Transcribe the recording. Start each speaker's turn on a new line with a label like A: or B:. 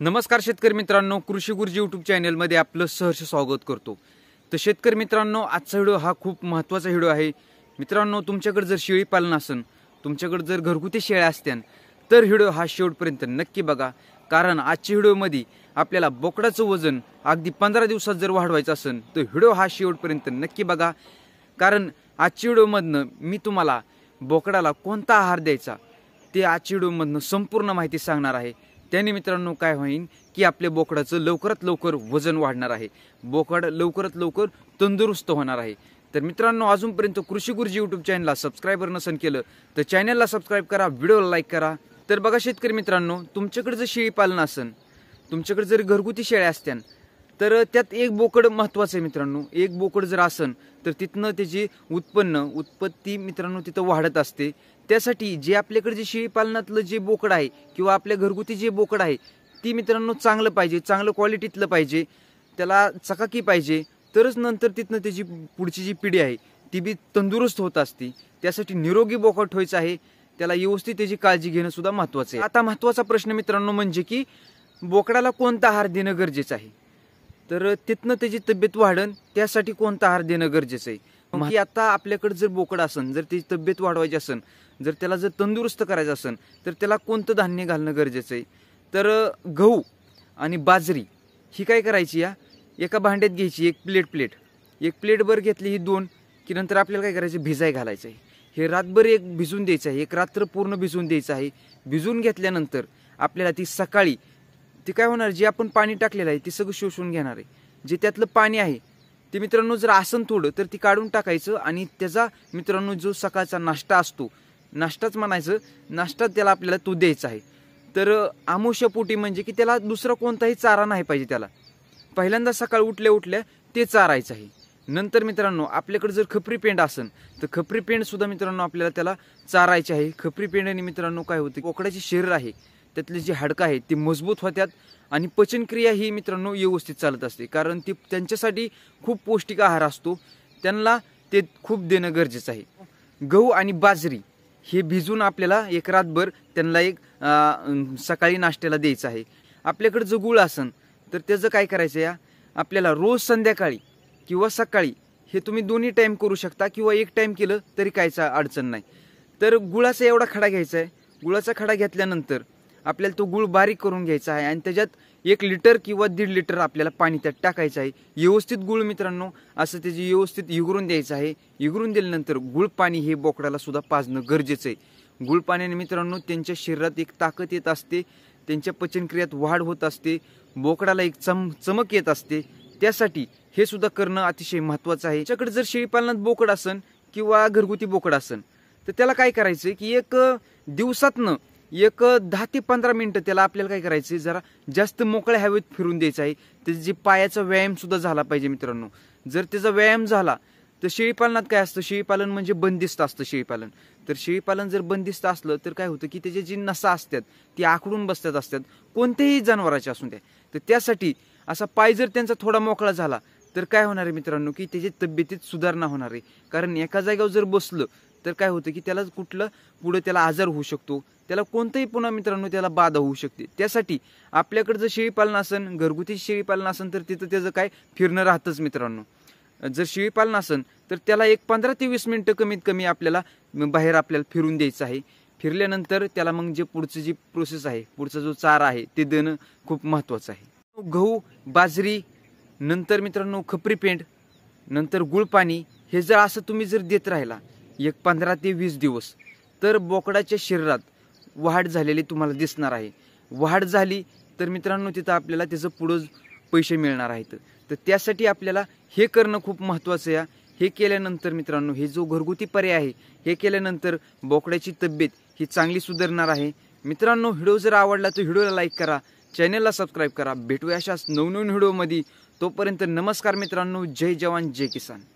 A: नमस्कार शेतकरी मित्रांनो कृषी गुरुजी युट्यूब चॅनलमध्ये आपलं सहर्ष स्वागत करतो तर शेतकरी मित्रांनो आजचा व्हिडिओ हा खूप महत्त्वाचा व्हिडिओ आहे मित्रांनो तुमच्याकडे जर शेळी पालन असेल तुमच्याकडे जर घरगुती शेळ्या असत्यान तर व्हिडिओ हा शेवटपर्यंत नक्की बघा कारण आजच्या व्हिडिओमध्ये आपल्याला बोकडाचं वजन अगदी पंधरा दिवसात जर वाढवायचं असेल तर व्हिडिओ हा शेवटपर्यंत नक्की बघा कारण आजच्या व्हिडिओमधनं मी तुम्हाला बोकडाला कोणता आहार द्यायचा ते आजच्या व्हिडिओमधनं संपूर्ण माहिती सांगणार आहे त्याने मित्रांनो काय होईल की आपल्या बोकडाचं लवकरात लवकर वजन वाढणार आहे बोकड लवकरात लवकर तंदुरुस्त होणार आहे तर मित्रांनो अजूनपर्यंत कृषी गुरुजी यूट्यूब चॅनलला सबस्क्राईबर नसन केलं तर चॅनलला सबस्क्राईब करा व्हिडिओला लाईक करा तर बघा शेतकरी मित्रांनो तुमच्याकडे जर शेळी पालन असन तुमच्याकडे जर घरगुती शेळ्या असत्यान तर त्यात एक बोकड महत्त्वाचं आहे मित्रांनो एक बोकड जर असन तर तिथनं त्याची उत्पन्न उत्पत्ती मित्रांनो तिथं वाढत असते त्यासाठी जे आपल्याकडे जे शेळीपालनातलं जे बोकड आहे किंवा आपल्या घरगुती जे बोकड आहे ती मित्रांनो चांगलं पाहिजे चांगलं क्वालिटीतलं पाहिजे त्याला चकाकी पाहिजे तरच नंतर तिथनं त्याची पुढची जी पिढी आहे ती बी तंदुरुस्त होत असते त्यासाठी निरोगी बोकड व्हायचं आहे त्याला व्यवस्थित त्याची काळजी घेणं सुद्धा महत्त्वाचं आहे आता महत्त्वाचा प्रश्न मित्रांनो म्हणजे की बोकडाला कोणता आहार देणं गरजेचं आहे तर तिथनं त्याची तब्येत वाढन त्यासाठी कोणता आहार देणं गरजेचं आहे मग आता आपल्याकडे जर बोकड असन जर त्याची तब्येत वाढवायची असन जर त्याला जर तंदुरुस्त करायचं असेल तर त्याला कोणतं धान्य घालणं गरजेचं आहे तर गहू आणि बाजरी ही काय करायची या एका भांड्यात घ्यायची एक प्लेट प्लेट एक प्लेटभर घेतली ही दोन की नंतर आपल्याला काय करायचं भिजाय घालायचं आहे हे रातभर एक भिजून द्यायचं आहे एक रात्र पूर्ण भिजून द्यायचं आहे भिजून घेतल्यानंतर आपल्याला ती सकाळी ते काय होणार जे आपण पाणी टाकलेलं आहे ते सगळं शोषून घेणार आहे जे त्यातलं पाणी आहे ते मित्रांनो जर आसन थोडं तर ती काढून टाकायचं आणि त्याचा मित्रांनो जो सकाळचा नाश्ता असतो नाश्ताच म्हणायचं नाश्ता त्याला आपल्याला तो द्यायचा आहे तर आमोशपोटी म्हणजे की त्याला दुसरा कोणताही चारा नाही पाहिजे त्याला पहिल्यांदा सकाळ उठल्या उठल्या ते चारायचं आहे नंतर मित्रांनो आपल्याकडे जर खपरी पेंड असेल तर खपरी सुद्धा मित्रांनो आपल्याला त्याला चारायचे आहे खपरी आणि मित्रांनो काय होते कोकड्याचे शरीर आहे त्यातली जी हाडकं आहेत ती मजबूत होतात आणि पचनक्रिया ही मित्रांनो व्यवस्थित चालत असते कारण ती त्यांच्यासाठी खूप पौष्टिक आहार असतो त्यांना ते खूप देणं गरजेचं आहे गहू आणि बाजरी हे भिजून आपल्याला एक रातभर त्यांना एक सकाळी नाश्त्याला द्यायचं आहे आपल्याकडं जर गुळ असन तर त्याचं काय करायचं या आपल्याला रोज संध्याकाळी किंवा सकाळी हे तुम्ही दोन्ही टाईम करू शकता किंवा एक टाईम केलं तरी कायचा अडचण नाही तर गुळाचा एवढा खडा घ्यायचा आहे गुळाचा खडा घेतल्यानंतर आपल्याला तो गुळ बारीक करून घ्यायचा आहे आणि त्याच्यात एक लिटर किंवा दीड लिटर आपल्याला पाणी त्यात टाकायचं आहे व्यवस्थित गुळ मित्रांनो असं त्याची व्यवस्थित इगरून द्यायचं आहे इगरून दिल्यानंतर गुळ पाणी हे बोकडाला सुद्धा पाजणं गरजेचं आहे गुळ पाण्याने मित्रांनो त्यांच्या शरीरात एक ताकद येत असते त्यांच्या पचनक्रियात वाढ होत असते बोकडाला एक चम चमक येत असते त्यासाठी हे सुद्धा करणं अतिशय महत्त्वाचं आहे त्याच्याकडे जर शेळीपालनात बोकड असन किंवा घरगुती बोकड असन तर त्याला काय करायचं की एक दिवसातनं एक दहा ते पंधरा मिनटं त्याला आपल्याला काय करायचं जरा जास्त मोकळ्या हवेत फिरून द्यायचं आहे त्याची जे पायाचा व्यायामसुद्धा झाला पाहिजे मित्रांनो जर त्याचा व्यायाम झाला तर शेळीपालनात काय असतं शेळीपालन म्हणजे बंदिस्त असतं शेळीपालन तर शेळीपालन जर बंदिस्त असलं तर काय होतं की त्याचे जी नसा असतात ती आखडून बसतात असतात कोणत्याही जनावराचे असू द्या तर त्यासाठी असा पाय जर त्यांचा थोडा मोकळा झाला तर काय होणार आहे मित्रांनो की त्याची तब्येतीत सुधारणा होणार आहे कारण एका जागेवर जर बसलं तर काय होतं की त्याला कुठलं पुढं त्याला आजार होऊ शकतो त्याला कोणतंही पुन्हा मित्रांनो त्याला बाधा होऊ शकते त्यासाठी आपल्याकडे जर शेळीपालन असन घरगुती शेळीपालन असेल तर तिथं त्याचं काय फिरणं राहतंच मित्रांनो जर शेळीपालन असेल तर त्याला एक पंधरा ते वीस मिनटं कमीत कमी आपल्याला बाहेर आपल्याला फिरून द्यायचं आहे फिरल्यानंतर त्याला मग जे पुढचं जी प्रोसेस आहे पुढचा जो चारा आहे ते देणं खूप महत्त्वाचं आहे गहू बाजरी नंतर मित्रांनो खपरी पेंड नंतर गुळपाणी हे जर असं तुम्ही जर देत राहिला एक पंधरा ते वीस दिवस तर बोकडाच्या शरीरात वाढ झालेली तुम्हाला दिसणार आहे वाढ झाली तर मित्रांनो तिथं आपल्याला त्याचं पुढं पैसे मिळणार आहेत तर त्यासाठी आपल्याला हे करणं खूप महत्त्वाचं आहे हे केल्यानंतर मित्रांनो हे जो घरगुती पर्याय आहे हे केल्यानंतर बोकड्याची तब्येत ही चांगली सुधारणार आहे मित्रांनो व्हिडिओ जर आवडला तर व्हिडिओला लाईक करा चॅनलला सबस्क्राईब करा भेटूया अशाच नवनवीन व्हिडिओमध्ये तोपर्यंत नमस्कार मित्रांनो जय जवान जय किसान